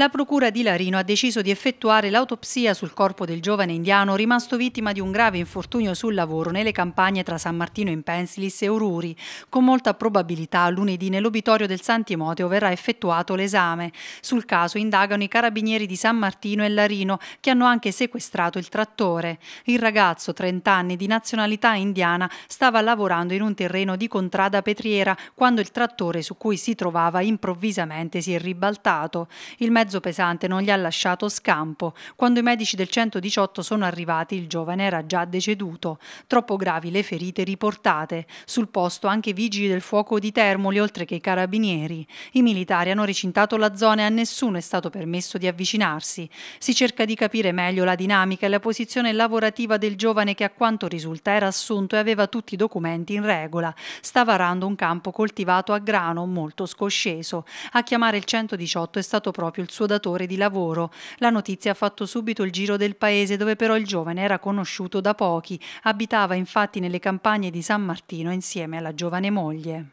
la Procura di Larino ha deciso di effettuare l'autopsia sul corpo del giovane indiano rimasto vittima di un grave infortunio sul lavoro nelle campagne tra San Martino in Pensilis e Ururi. Con molta probabilità lunedì nell'obitorio del Santimoteo verrà effettuato l'esame. Sul caso indagano i carabinieri di San Martino e Larino che hanno anche sequestrato il trattore. Il ragazzo, 30 anni, di nazionalità indiana, stava lavorando in un terreno di contrada petriera quando il trattore su cui si trovava improvvisamente si è ribaltato. Il mezzo mezzo pesante non gli ha lasciato scampo. Quando i medici del 118 sono arrivati, il giovane era già deceduto. Troppo gravi le ferite riportate. Sul posto anche i vigili del fuoco di Termoli, oltre che i carabinieri. I militari hanno recintato la zona e a nessuno è stato permesso di avvicinarsi. Si cerca di capire meglio la dinamica e la posizione lavorativa del giovane che a quanto risulta era assunto e aveva tutti i documenti in regola. Stava varando un campo coltivato a grano molto scosceso. A chiamare il 118 è stato proprio il suo datore di lavoro. La notizia ha fatto subito il giro del paese dove però il giovane era conosciuto da pochi, abitava infatti nelle campagne di San Martino insieme alla giovane moglie.